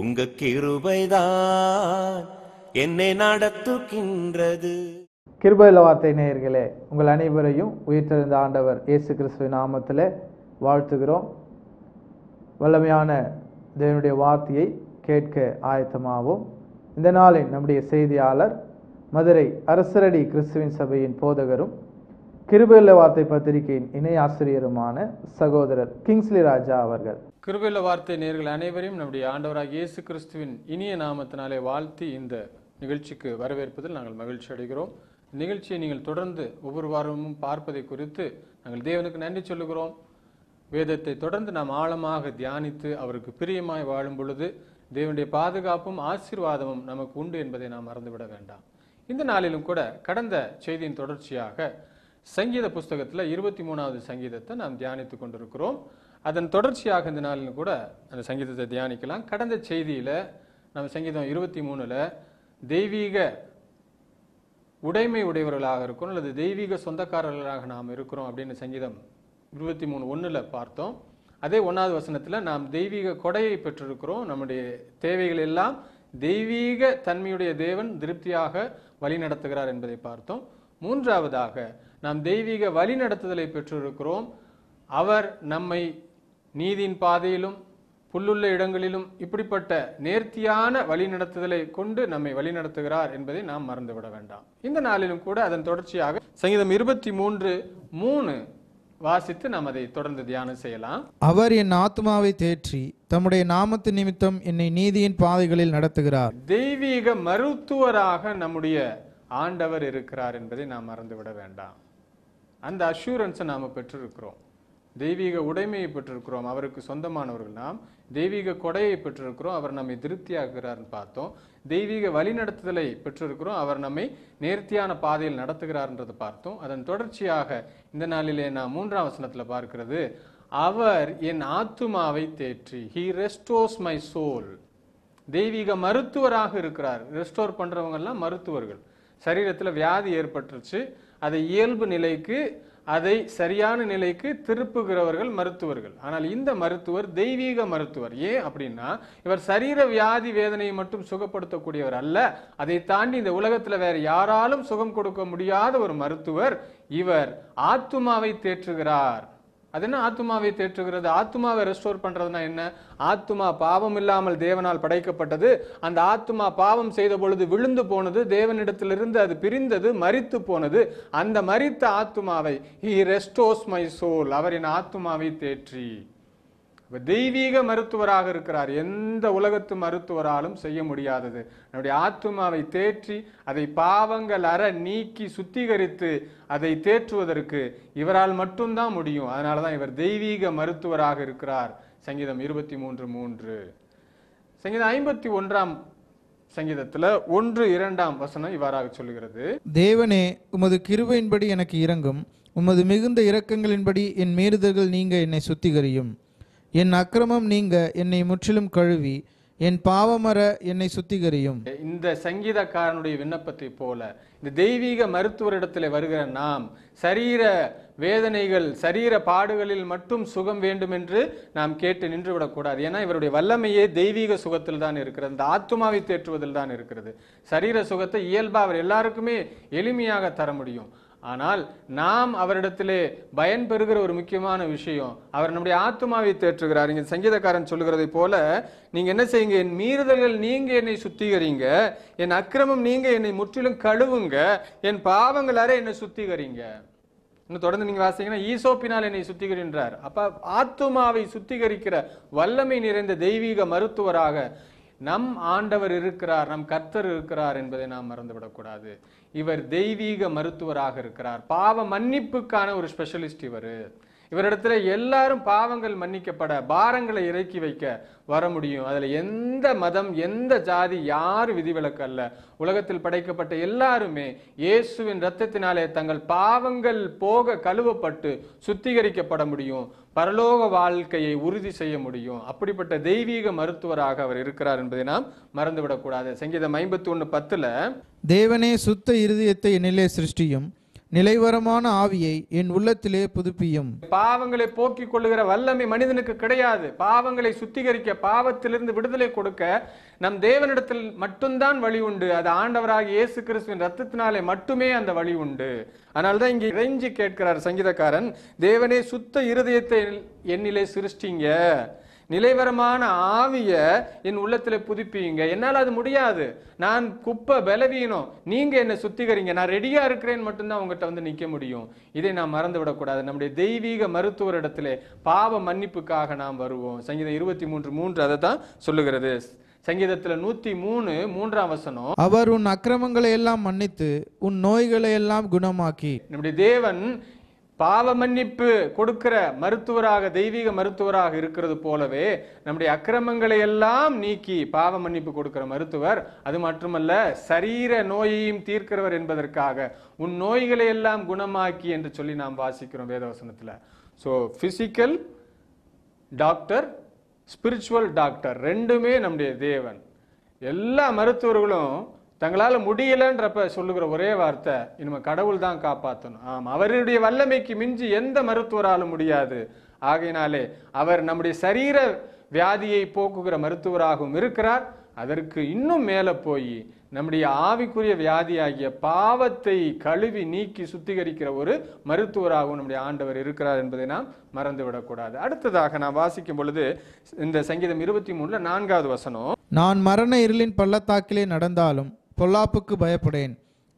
உங்க கிருபைதான் என்னை நடத்துகின்றது கிருபையில வார்த்தை நேயர்களே உங்கள் அனைவரையும் உயிர்த்தெழுந்த ஆண்டவர் இயேசு கிறிஸ்துவின் நாமத்தில் வாழ்த்துகிறோம் வல்லமையான தேவனுடைய வார்த்தையை கேட்க ஆயத்தமாகும் இந்த நாளின் நம்முடைய செய்தியாளர் மதுரை அரசரடி கிறிஸ்துவின் சபையின் போதகரும் கிருபையில வார்த்தை பத்திரிகையின் இணை ஆசிரியருமான சகோதரர் கிங்ஸ்லி ராஜா அவர்கள் கிருபில்ல வார்த்தை நேர்கள் அனைவரையும் நம்முடைய ஆண்டவராக இயேசு கிறிஸ்துவின் இனிய நாமத்தினாலே வாழ்த்தி இந்த நிகழ்ச்சிக்கு வரவேற்பதில் நாங்கள் மகிழ்ச்சி அடைகிறோம் நிகழ்ச்சியை நீங்கள் தொடர்ந்து ஒவ்வொரு வாரமும் பார்ப்பதை குறித்து நாங்கள் தேவனுக்கு நன்றி சொல்லுகிறோம் வேதத்தை தொடர்ந்து நாம் ஆழமாக தியானித்து அவருக்கு பிரியமாய் வாழும் பொழுது தேவனுடைய பாதுகாப்பும் ஆசீர்வாதமும் நமக்கு உண்டு என்பதை நாம் மறந்துவிட வேண்டாம் இந்த நாளிலும் கூட கடந்த செய்தியின் தொடர்ச்சியாக சங்கீத புஸ்தகத்தில் இருபத்தி மூணாவது சங்கீதத்தை நாம் தியானித்துக் கொண்டிருக்கிறோம் அதன் தொடர்ச்சியாக இந்த நாளில் கூட அந்த சங்கீதத்தை தியானிக்கலாம் கடந்த செய்தியில் நம்ம சங்கீதம் இருபத்தி மூணில் தெய்வீக உடைமை உடையவர்களாக இருக்கணும் அல்லது தெய்வீக சொந்தக்காரர்களாக நாம் இருக்கிறோம் அப்படின்னு சங்கீதம் இருபத்தி மூணு ஒன்றில் பார்த்தோம் அதே ஒன்றாவது வசனத்தில் நாம் தெய்வீக கொடையை பெற்றிருக்கிறோம் நம்முடைய தேவைகள் எல்லாம் தெய்வீக தன்மையுடைய தேவன் திருப்தியாக வழி நடத்துகிறார் என்பதை பார்த்தோம் மூன்றாவதாக நாம் தெய்வீக வழி நடத்துதலை பெற்றிருக்கிறோம் அவர் நம்மை நீதியின் பாதையிலும் புல்லுள்ள இடங்களிலும் இப்படிப்பட்ட நேர்த்தியான வழிநடத்துதலை கொண்டு நம்மை வழிநடத்துகிறார் என்பதை நாம் மறந்துவிட வேண்டாம் இந்த நாளிலும் கூட அதன் தொடர்ச்சியாக சங்கீதம் இருபத்தி மூன்று மூணு வாசித்து நாம் அதை தொடர்ந்து தியானம் செய்யலாம் அவர் என் ஆத்மாவை தேற்றி தம்முடைய நாமத்து நிமித்தம் என்னை நீதியின் பாதைகளில் நடத்துகிறார் தெய்வீக மருத்துவராக நம்முடைய ஆண்டவர் இருக்கிறார் என்பதை நாம் மறந்துவிட வேண்டாம் அந்த அஷூரன்ஸை நாம் பெற்றிருக்கிறோம் தெய்வீக உடைமையை பெற்றிருக்கிறோம் அவருக்கு சொந்தமானவர்கள் நாம் தெய்வீக கொடையை பெற்றிருக்கிறோம் அவர் நம்மை திருப்தியாகிறார்னு பார்த்தோம் தெய்வீக வழிநடத்துதலை பெற்றிருக்கிறோம் அவர் நம்மை நேர்த்தியான பாதையில் நடத்துகிறார்ன்றதை பார்த்தோம் அதன் தொடர்ச்சியாக இந்த நாளிலே நான் மூன்றாம் வசனத்தில் பார்க்கிறது அவர் என் ஆத்துமாவை தேற்றி ஹீ ரெஸ்டோஸ் மை சோல் தெய்வீக மருத்துவராக இருக்கிறார் ரெஸ்டோர் பண்ணுறவங்கெல்லாம் மருத்துவர்கள் சரீரத்தில் வியாதி ஏற்பட்டுருச்சு அதை இயல்பு நிலைக்கு அதை சரியான நிலைக்கு திருப்புகிறவர்கள் மருத்துவர்கள் ஆனால் இந்த மருத்துவர் தெய்வீக மருத்துவர் ஏன் அப்படின்னா இவர் சரீர வியாதி வேதனையை மட்டும் சுகப்படுத்தக்கூடியவர் அல்ல அதை தாண்டி இந்த உலகத்தில் வேற யாராலும் சுகம் கொடுக்க முடியாத ஒரு மருத்துவர் இவர் ஆத்துமாவை தேற்றுகிறார் அது என்ன ஆத்மாவை தேற்றுகிறது ஆத்மாவை ரெஸ்டோர் பண்ணுறதுனா என்ன ஆத்மா பாவம் இல்லாமல் தேவனால் படைக்கப்பட்டது அந்த ஆத்மா பாவம் செய்த பொழுது விழுந்து போனது தேவனிடத்திலிருந்து அது பிரிந்தது மறித்து போனது அந்த மறித்த ஆத்மாவை ஹி ரெஸ்டோஸ் மை சோல் அவரின் ஆத்மாவை தேற்றி இப்போ தெய்வீக மருத்துவராக இருக்கிறார் எந்த உலகத்து மருத்துவராலும் செய்ய முடியாதது நம்முடைய ஆத்மாவை தேற்றி அதை பாவங்கள் அற நீக்கி சுத்திகரித்து அதை தேற்றுவதற்கு இவரால் மட்டும்தான் முடியும் அதனால தான் இவர் தெய்வீக மருத்துவராக இருக்கிறார் சங்கீதம் இருபத்தி மூன்று மூன்று சங்கீதம் ஐம்பத்தி ஒன்றாம் சங்கீதத்துல ஒன்று இரண்டாம் வசனம் இவ்வாறாக சொல்கிறது தேவனே உமது கிருவையின்படி எனக்கு இறங்கும் உமது மிகுந்த இரக்கங்களின்படி என் மீறுதல்கள் நீங்க என்னை சுத்திகரியும் என் அக்கிரமம் நீங்க என்னை முற்றிலும் கழுவி என் பாவமர என்னை சுத்திகரியும் இந்த சங்கீதக்காரனுடைய விண்ணப்பத்தை போல இந்த தெய்வீக மருத்துவரிடத்தில் வருகிற நாம் சரீர வேதனைகள் சரீர பாடுகளில் மட்டும் சுகம் வேண்டும் என்று நாம் கேட்டு நின்றுவிடக்கூடாது ஏன்னா இவருடைய வல்லமையே தெய்வீக சுகத்தில் தான் இருக்கிறது இந்த ஆத்மாவை தேற்றுவதில் தான் இருக்கிறது சரீர சுகத்தை இயல்பாக அவர் எல்லாருக்குமே எளிமையாக தர முடியும் ஆனால் நாம் அவரிடத்திலே பயன் பெறுகிற ஒரு முக்கியமான விஷயம் அவர் நம்முடைய ஆத்மாவை தேற்றுகிறார் இங்கே சங்கீதக்காரன் சொல்லுகிறதை போல நீங்கள் என்ன செய்யுங்க என் மீறுதல்கள் நீங்கள் என்னை சுத்திகரிங்க என் அக்கிரமம் நீங்கள் என்னை முற்றிலும் கழுவுங்க என் அரை என்னை சுத்திகரிங்க இன்னும் தொடர்ந்து நீங்கள் வாசிங்கன்னா ஈசோப்பினால் என்னை சுத்திகரின்றார் அப்போ ஆத்மாவை சுத்திகரிக்கிற வல்லமை நிறைந்த தெய்வீக மருத்துவராக நம் ஆண்டவர் இருக்கிறார் நம் கர்த்தர் இருக்கிறார் என்பதை நாம் மறந்துவிடக்கூடாது இவர் தெய்வீக மருத்துவராக இருக்கிறார் பாவ மன்னிப்புக்கான ஒரு ஸ்பெஷலிஸ்ட் இவர் இவரிடத்துல எல்லாரும் பாவங்கள் மன்னிக்கப்பட பாரங்களை இறக்கி வைக்க வர முடியும் அதுல எந்த மதம் எந்த ஜாதி யார் விதிவிலக்கு அல்ல உலகத்தில் படைக்கப்பட்ட எல்லாருமே இயேசுவின் ரத்தத்தினாலே தங்கள் பாவங்கள் போக கழுவப்பட்டு சுத்திகரிக்கப்பட முடியும் பரலோக வாழ்க்கையை உறுதி செய்ய முடியும் அப்படிப்பட்ட தெய்வீக மருத்துவராக அவர் இருக்கிறார் என்பதை நாம் மறந்துவிடக்கூடாது சங்கீதம் ஐம்பத்தி ஒன்று பத்துல தேவனே சுத்த இருதயத்தை நிலை சிருஷ்டியும் நிலைவரமான ஆவியை என் உள்ளத்திலே புதுப்பியும் பாவங்களை போக்கிக் கொள்ளுகிற வல்லமை மனிதனுக்கு கிடையாது பாவங்களை சுத்திகரிக்க பாவத்திலிருந்து விடுதலை கொடுக்க நம் தேவனிடத்தில் மட்டும்தான் வழி உண்டு அது ஆண்டவராக இயேசு கிறிஸ்துவின் ரத்தத்தினாலே மட்டுமே அந்த வழி உண்டு அதனால்தான் இங்கே இறைஞ்சி கேட்கிறார் சங்கீதக்காரன் தேவனே சுத்த இருதயத்தை என்னிலே சிருஷ்டிங்க நிலைவரமான ஆவிய என் உள்ளத்துல புதுப்பியுங்க என்னால் அது முடியாது நான் குப்பை பலவீனம் நீங்க என்னை சுத்திகரிங்க நான் ரெடியா இருக்கிறேன்னு மட்டும்தான் உங்ககிட்ட வந்து நிக்க முடியும் இதை நாம் மறந்து விடக்கூடாது நம்முடைய தெய்வீக மருத்துவர் இடத்துல பாவ மன்னிப்புக்காக நாம் வருவோம் சங்கீதம் இருபத்தி மூன்று மூன்று அதை தான் சொல்லுகிறது சங்கீதத்துல நூத்தி மூணு மூன்றாம் வசனம் அவர் உன் அக்கிரமங்களை எல்லாம் மன்னித்து உன் நோய்களை எல்லாம் குணமாக்கி நம்முடைய தேவன் பாவ மன்னிப்பு கொடுக்கிற மருத்துவராக தெய்வீக மருத்துவராக இருக்கிறது போலவே நம்முடைய அக்கிரமங்களை எல்லாம் நீக்கி பாவ மன்னிப்பு கொடுக்கிற மருத்துவர் அது மட்டுமல்ல சரீர நோயையும் தீர்க்கிறவர் என்பதற்காக உன் நோய்களை எல்லாம் குணமாக்கி என்று சொல்லி நாம் வாசிக்கிறோம் வேதவசனத்தில் so physical doctor spiritual doctor ரெண்டுமே நம்முடைய தேவன் எல்லா மருத்துவர்களும் தங்களால் முடியலன்றப்ப சொல்லுகிற ஒரே வார்த்தை இனிமே கடவுள் தான் காப்பாற்றணும் ஆமாம் அவருடைய வல்லமைக்கு மிஞ்சி எந்த மருத்துவராலும் முடியாது ஆகையினாலே அவர் நம்முடைய சரீர வியாதியை போக்குகிற மருத்துவராகவும் இருக்கிறார் அதற்கு இன்னும் மேலே போய் நம்முடைய ஆவிக்குரிய வியாதியாகிய பாவத்தை கழுவி நீக்கி சுத்திகரிக்கிற ஒரு மருத்துவராகவும் நம்முடைய ஆண்டவர் இருக்கிறார் என்பதை நாம் மறந்துவிடக்கூடாது அடுத்ததாக நான் வாசிக்கும் பொழுது இந்த சங்கீதம் இருபத்தி மூணுல நான்காவது வசனம் நான் மரண இருளின் பள்ளத்தாக்கிலே நடந்தாலும் பொல்லாப்புக்கு பயப்படேன்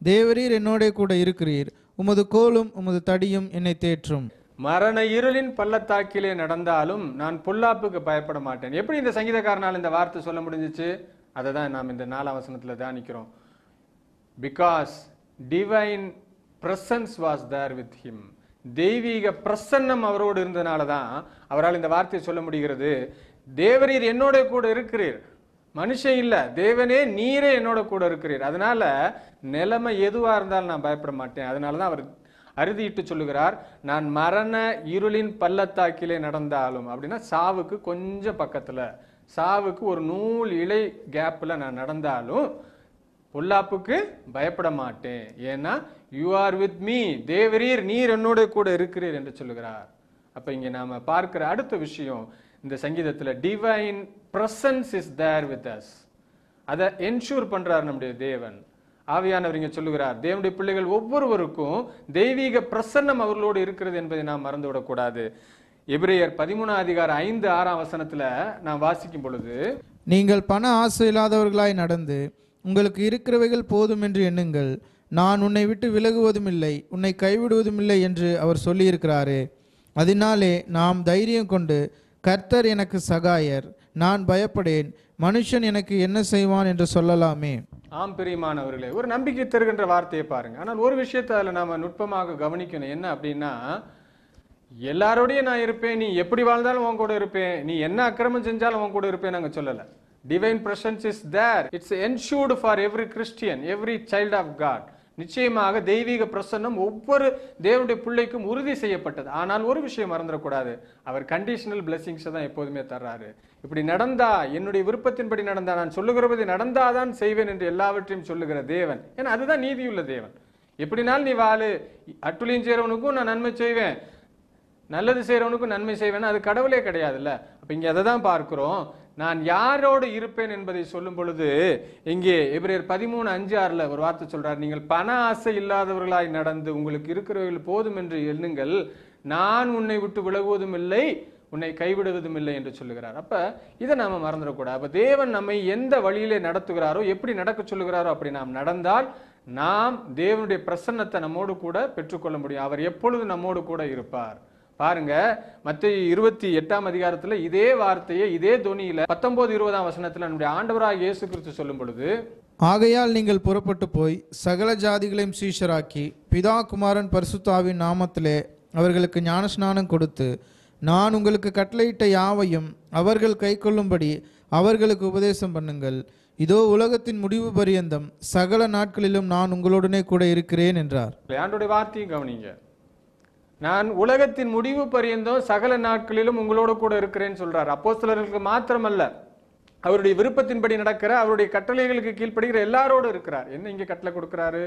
தேவரீர் என்னோட கூட இருக்கிறீர் உமது கோலும் உமது தடியும் என்னை தேற்றும் மரண இருளின் பள்ளத்தாக்கிலே நடந்தாலும் நான் பொல்லாப்புக்கு பயப்பட மாட்டேன் எப்படி இந்த சங்கீதக்காரனால் இந்த வார்த்தை சொல்ல முடிஞ்சிச்சு அதை தான் நாம் இந்த நாலாம் வசனத்தில் தியானிக்கிறோம் because divine presence was there with him தெய்வீக பிரசன்னம் அவரோடு இருந்ததுனால தான் அவரால் இந்த வார்த்தையை சொல்ல முடிகிறது தேவரீர் என்னோட கூட இருக்கிறீர் மனுஷன் இல்லை தேவனே நீரே என்னோட கூட இருக்கிறீர் அதனால நிலைமை எதுவாக இருந்தாலும் நான் பயப்பட மாட்டேன் அதனால தான் அவர் அறுதியிட்டு சொல்லுகிறார் நான் மரண இருளின் பள்ளத்தாக்கிலே நடந்தாலும் அப்படின்னா சாவுக்கு கொஞ்சம் பக்கத்தில் சாவுக்கு ஒரு நூல் இலை கேப்பில் நான் நடந்தாலும் பொல்லாப்புக்கு பயப்பட மாட்டேன் ஏன்னா யூ ஆர் வித் மீ தேவரீர் நீர் என்னோட கூட இருக்கிறீர் என்று சொல்லுகிறார் அப்போ இங்கே நாம் பார்க்குற அடுத்த விஷயம் இந்த சங்கீதத்தில் divine presence is there with us அதை என்ஷூர் பண்றார் நம்முடைய தேவன் ஆவியானவர் சொல்லுகிறார் தேவனுடைய பிள்ளைகள் ஒவ்வொருவருக்கும் தெய்வீக பிரசன்னம் அவர்களோடு இருக்கிறது என்பதை நாம் மறந்துவிடக்கூடாது எபிரேயர் பதிமூணாம் அதிகார ஐந்து ஆறாம் வசனத்துல நான் வாசிக்கும் பொழுது நீங்கள் பண ஆசை இல்லாதவர்களாய் நடந்து உங்களுக்கு இருக்கிறவைகள் போதும் என்று எண்ணுங்கள் நான் உன்னை விட்டு விலகுவதும் இல்லை உன்னை கைவிடுவதும் இல்லை என்று அவர் சொல்லியிருக்கிறாரே அதனாலே நாம் தைரியம் கொண்டு கர்த்தர் எனக்கு சகாயர் நான் பயப்படேன் மனுஷன் எனக்கு என்ன செய்வான் என்று சொல்லலாமே ஆம் பிரியமானவர்களே ஒரு நம்பிக்கை தருகின்ற வார்த்தையை பாருங்க ஆனால் ஒரு விஷயத்தை அதில் நாம் நுட்பமாக கவனிக்கணும் என்ன அப்படின்னா எல்லாரோடையும் நான் இருப்பேன் நீ எப்படி வாழ்ந்தாலும் உன் கூட இருப்பேன் நீ என்ன அக்கிரமம் செஞ்சாலும் உன் கூட இருப்பேன் நாங்கள் சொல்லலை divine presence is there it's ensured for every Christian every child of God நிச்சயமாக தெய்வீக பிரசன்னம் ஒவ்வொரு தேவனுடைய பிள்ளைக்கும் உறுதி செய்யப்பட்டது ஆனால் ஒரு விஷயம் மறந்துடக்கூடாது அவர் கண்டிஷனல் பிளெஸிங்ஸை தான் எப்போதுமே தர்றாரு இப்படி நடந்தா என்னுடைய விருப்பத்தின்படி நடந்தா நான் சொல்லுகிறபோது நடந்தாதான் செய்வேன் என்று எல்லாவற்றையும் சொல்லுகிற தேவன் ஏன்னா அதுதான் நீதியுள்ள தேவன் எப்படினாலும் நீ வாழு அட்டுளியும் செய்கிறவனுக்கும் நான் நன்மை செய்வேன் நல்லது செய்கிறவனுக்கும் நன்மை செய்வேன் அது கடவுளே கிடையாதுல்ல அப்போ இங்கே அதை தான் பார்க்குறோம் நான் யாரோடு இருப்பேன் என்பதை சொல்லும் பொழுது இங்கே இவரையர் பதிமூணு அஞ்சு ஆறில் ஒரு வார்த்தை சொல்கிறார் நீங்கள் பண ஆசை இல்லாதவர்களாய் நடந்து உங்களுக்கு இருக்கிறவர்கள் போதும் என்று எண்ணுங்கள் நான் உன்னை விட்டு விலகுவதும் இல்லை உன்னை கைவிடுவதும் இல்லை என்று சொல்லுகிறார் அப்போ இதை நாம் மறந்துடக்கூடாது அப்போ தேவன் நம்மை எந்த வழியிலே நடத்துகிறாரோ எப்படி நடக்க சொல்லுகிறாரோ அப்படி நாம் நடந்தால் நாம் தேவனுடைய பிரசன்னத்தை நம்மோடு கூட பெற்றுக்கொள்ள முடியும் அவர் எப்பொழுது நம்மோடு கூட இருப்பார் பாருங்க மத்திய இருபத்தி எட்டாம் அதிகாரத்தில் இதே வார்த்தையை இதே துணியில பத்தொன்பது இருபதாம் வசனத்தில் நம்முடைய ஆண்டவராக இயேசு கிறிஸ்து சொல்லும் பொழுது ஆகையால் நீங்கள் புறப்பட்டு போய் சகல ஜாதிகளையும் சீஷராக்கி பிதா குமாரன் பரிசுத்தாவின் நாமத்திலே அவர்களுக்கு ஞானஸ்நானம் கொடுத்து நான் உங்களுக்கு கட்டளையிட்ட யாவையும் அவர்கள் கை கொள்ளும்படி அவர்களுக்கு உபதேசம் பண்ணுங்கள் இதோ உலகத்தின் முடிவு பரியந்தம் சகல நாட்களிலும் நான் உங்களுடனே கூட இருக்கிறேன் என்றார் ஆண்டோடைய வார்த்தையும் கவனிங்க நான் உலகத்தின் முடிவு பரியந்தம் சகல நாட்களிலும் உங்களோட கூட இருக்கிறேன்னு சொல்றார் அப்போ சிலர்களுக்கு மாத்திரமல்ல அவருடைய விருப்பத்தின்படி நடக்கிற அவருடைய கட்டளைகளுக்கு கீழ்ப்படுகிற எல்லாரோடு இருக்கிறார் என்ன இங்க கட்டளை கொடுக்கிறாரு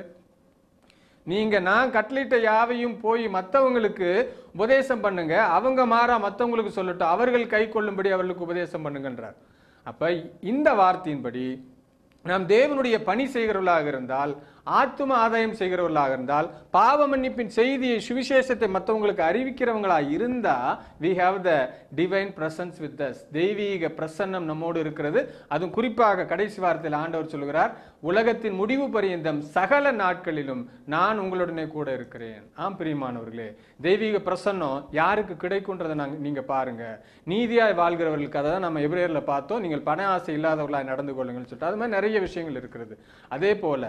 நீங்க நான் கட்டளிட்ட யாவையும் போய் மற்றவங்களுக்கு உபதேசம் பண்ணுங்க அவங்க மாறா மற்றவங்களுக்கு சொல்லட்டும் அவர்கள் கை கொள்ளும்படி அவர்களுக்கு உபதேசம் பண்ணுங்கன்றார் அப்ப இந்த வார்த்தையின்படி நாம் தேவனுடைய பணி செய்கிறவர்களாக இருந்தால் ஆத்தும ஆதாயம் செய்கிறவர்களாக இருந்தால் பாவ மன்னிப்பின் செய்தியை சுவிசேஷத்தை மற்றவங்களுக்கு அறிவிக்கிறவங்களாக இருந்தால் we have the divine presence with us தெய்வீக பிரசன்னம் நம்மோடு இருக்கிறது அதுவும் குறிப்பாக கடைசி வாரத்தில் ஆண்டவர் சொல்கிறார் உலகத்தின் முடிவு பரியந்தம் சகல நாட்களிலும் நான் உங்களுடனே கூட இருக்கிறேன் ஆம் பிரியமானவர்களே தெய்வீக பிரசன்னம் யாருக்கு கிடைக்கும்ன்றதை நாங்கள் நீங்கள் பாருங்கள் நீதியாய் வாழ்கிறவர்களுக்கு அதை தான் நம்ம எப்ரேரில் பார்த்தோம் நீங்கள் பண ஆசை இல்லாதவர்களாக நடந்து கொள்ளுங்கள் சொல்லிட்டு அது மாதிரி நிறைய விஷயங்கள் இருக்கிறது அதே போல்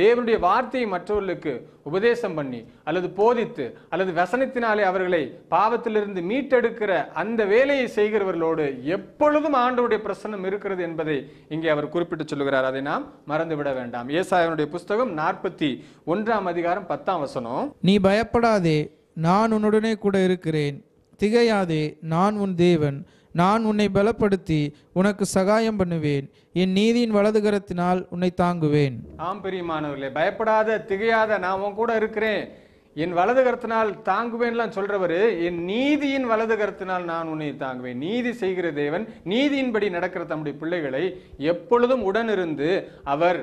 தேவனுடைய வார்த்தையை மற்றவர்களுக்கு உபதேசம் பண்ணி அல்லது போதித்து அல்லது வசனத்தினாலே அவர்களை பாவத்திலிருந்து மீட்டெடுக்கிற அந்த வேலையை செய்கிறவர்களோடு எப்பொழுதும் ஆண்டவருடைய பிரசனம் இருக்கிறது என்பதை இங்கே அவர் குறிப்பிட்டு சொல்லுகிறார் அதை நாம் மறந்துவிட வேண்டாம் ஏசாயனுடைய புஸ்தகம் நாற்பத்தி ஒன்றாம் அதிகாரம் பத்தாம் வசனம் நீ பயப்படாதே நான் உன்னுடனே கூட இருக்கிறேன் திகையாதே நான் உன் தேவன் நான் உன்னை பலப்படுத்தி உனக்கு சகாயம் பண்ணுவேன் என் நீதியின் வலதுகரத்தினால் உன்னை தாங்குவேன் ஆம் பெரியமானவர்களே பயப்படாத திகையாத நான் உன் கூட இருக்கிறேன் என் வலதுகரத்தினால் தாங்குவேன்லாம் சொல்றவர் என் நீதியின் வலதுகரத்தினால் நான் உன்னை தாங்குவேன் நீதி செய்கிற தேவன் நீதியின்படி நடக்கிற தம்முடைய பிள்ளைகளை எப்பொழுதும் உடனிருந்து அவர்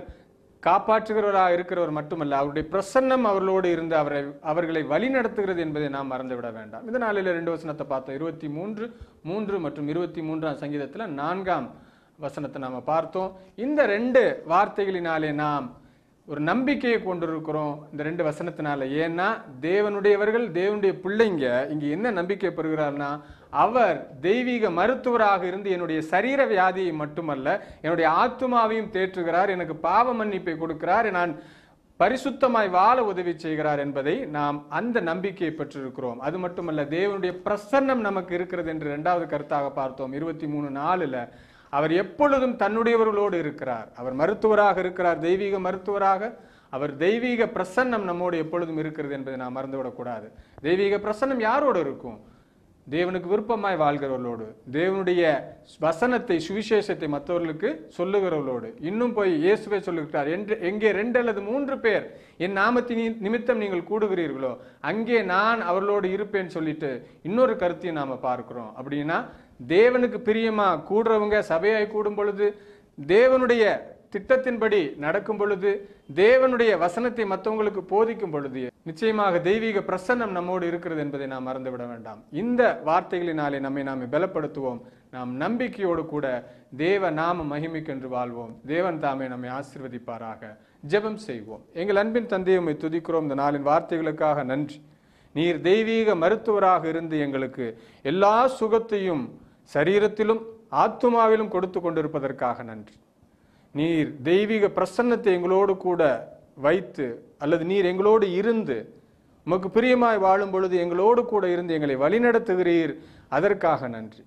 காப்பாற்றுகிறவராக இருக்கிறவர் மட்டுமல்ல அவருடைய பிரசன்னம் அவர்களோடு இருந்து அவரை அவர்களை வழி நடத்துகிறது என்பதை நாம் மறந்துவிட வேண்டாம் இந்த நாளில் ரெண்டு வசனத்தை பார்த்தோம் இருபத்தி மூன்று மூன்று மற்றும் இருபத்தி மூன்றாம் சங்கீதத்தில் நான்காம் வசனத்தை நாம் பார்த்தோம் இந்த ரெண்டு வார்த்தைகளினாலே நாம் ஒரு நம்பிக்கையை கொண்டிருக்கிறோம் இந்த ரெண்டு வசனத்தினால ஏன்னா தேவனுடையவர்கள் தேவனுடைய பிள்ளைங்க இங்கே என்ன நம்பிக்கை பெறுகிறார்னா அவர் தெய்வீக மருத்துவராக இருந்து என்னுடைய சரீர வியாதியை மட்டுமல்ல என்னுடைய ஆத்மாவையும் தேற்றுகிறார் எனக்கு பாவ மன்னிப்பை கொடுக்கிறார் நான் பரிசுத்தமாய் வாழ உதவி செய்கிறார் என்பதை நாம் அந்த நம்பிக்கையை பெற்றிருக்கிறோம் அது மட்டுமல்ல தேவனுடைய பிரசன்னம் நமக்கு இருக்கிறது என்று இரண்டாவது கருத்தாக பார்த்தோம் இருபத்தி மூணு நாலுல அவர் எப்பொழுதும் தன்னுடையவர்களோடு இருக்கிறார் அவர் மருத்துவராக இருக்கிறார் தெய்வீக மருத்துவராக அவர் தெய்வீக பிரசன்னம் நம்மோடு எப்பொழுதும் இருக்கிறது என்பதை நாம் மறந்துவிடக்கூடாது தெய்வீக பிரசன்னம் யாரோடு இருக்கும் தேவனுக்கு விருப்பமாய் வாழ்கிறவர்களோடு தேவனுடைய வசனத்தை சுவிசேஷத்தை மற்றவர்களுக்கு சொல்லுகிறவர்களோடு இன்னும் போய் இயேசுவை சொல்லுகிறார் என்று எங்கே ரெண்டு அல்லது மூன்று பேர் என் நாமத்தின் நிமித்தம் நீங்கள் கூடுகிறீர்களோ அங்கே நான் அவர்களோடு இருப்பேன்னு சொல்லிட்டு இன்னொரு கருத்தையும் நாம் பார்க்கிறோம் அப்படின்னா தேவனுக்கு பிரியமா கூடுறவங்க சபையாய் கூடும் பொழுது தேவனுடைய திட்டத்தின்படி நடக்கும் பொழுது தேவனுடைய வசனத்தை மற்றவங்களுக்கு போதிக்கும் பொழுது நிச்சயமாக தெய்வீக பிரசன்னம் நம்மோடு இருக்கிறது என்பதை நாம் மறந்துவிட வேண்டாம் இந்த வார்த்தைகளினாலே நம்மை நாம் பலப்படுத்துவோம் நாம் நம்பிக்கையோடு கூட தேவ நாம மகிமைக்கென்று வாழ்வோம் தேவன் தாமே நம்மை ஆசிர்வதிப்பாராக ஜெபம் செய்வோம் எங்கள் அன்பின் தந்தையை துதிக்கிறோம் இந்த நாளின் வார்த்தைகளுக்காக நன்றி நீர் தெய்வீக மருத்துவராக இருந்து எங்களுக்கு எல்லா சுகத்தையும் சரீரத்திலும் ஆத்மாவிலும் கொடுத்து கொண்டிருப்பதற்காக நன்றி நீர் தெய்வீக பிரசன்னத்தை எங்களோடு கூட வைத்து அல்லது நீர் எங்களோடு இருந்து உமக்கு பிரியமாய் வாழும் பொழுது எங்களோடு கூட இருந்து எங்களை வழிநடத்துகிறீர் அதற்காக நன்றி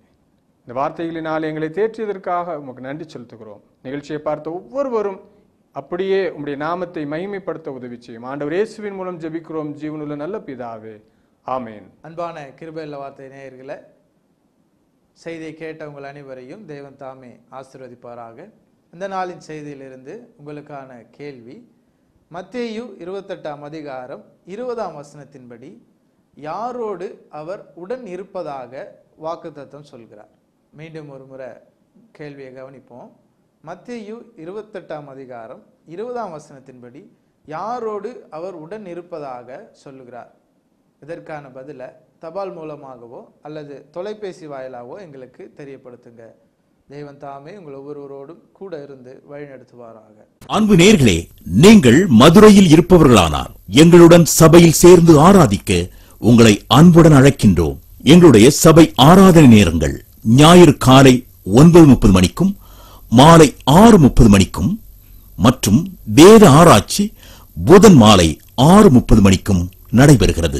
இந்த வார்த்தைகளினால் எங்களை தேற்றியதற்காக உமக்கு நன்றி செலுத்துகிறோம் நிகழ்ச்சியை பார்த்த ஒவ்வொருவரும் அப்படியே உம்முடைய நாமத்தை மகிமைப்படுத்த உதவி செய்யும் ஆண்டவர் இயேசுவின் மூலம் ஜபிக்கிறோம் ஜீவனுள்ள நல்ல பிதாவே ஆமேன் அன்பான கிருபையில் வார்த்தை நேயர்களை செய்தியை கேட்டவங்கள் அனைவரையும் தேவன் தாமே ஆசிர்வதிப்பாராக இந்த நாளின் செய்தியிலிருந்து உங்களுக்கான கேள்வி மத்தேயு இருபத்தெட்டாம் அதிகாரம் இருபதாம் வசனத்தின்படி யாரோடு அவர் உடன் இருப்பதாக வாக்குத்தத்தம் சொல்கிறார் மீண்டும் ஒரு முறை கேள்வியை கவனிப்போம் மத்தியு இருபத்தெட்டாம் அதிகாரம் இருபதாம் வசனத்தின்படி யாரோடு அவர் உடன் இருப்பதாக சொல்லுகிறார் இதற்கான பதிலை தபால் மூலமாகவோ அல்லது தொலைபேசி வாயிலாகவோ எங்களுக்கு தெரியப்படுத்துங்க தெய்வம் தாமே உங்கள் ஒவ்வொருவரோடும் கூட இருந்து வழிநடத்துவாராக அன்பு நேர்களே நீங்கள் மதுரையில் இருப்பவர்களானால் எங்களுடன் சபையில் சேர்ந்து ஆராதிக்க உங்களை அன்புடன் அழைக்கின்றோம் எங்களுடைய சபை ஆராதனை நேரங்கள் ஞாயிறு காலை ஒன்பது முப்பது மணிக்கும் மாலை ஆறு முப்பது மணிக்கும் மற்றும் வேத ஆராய்ச்சி புதன் மாலை ஆறு முப்பது மணிக்கும் நடைபெறுகிறது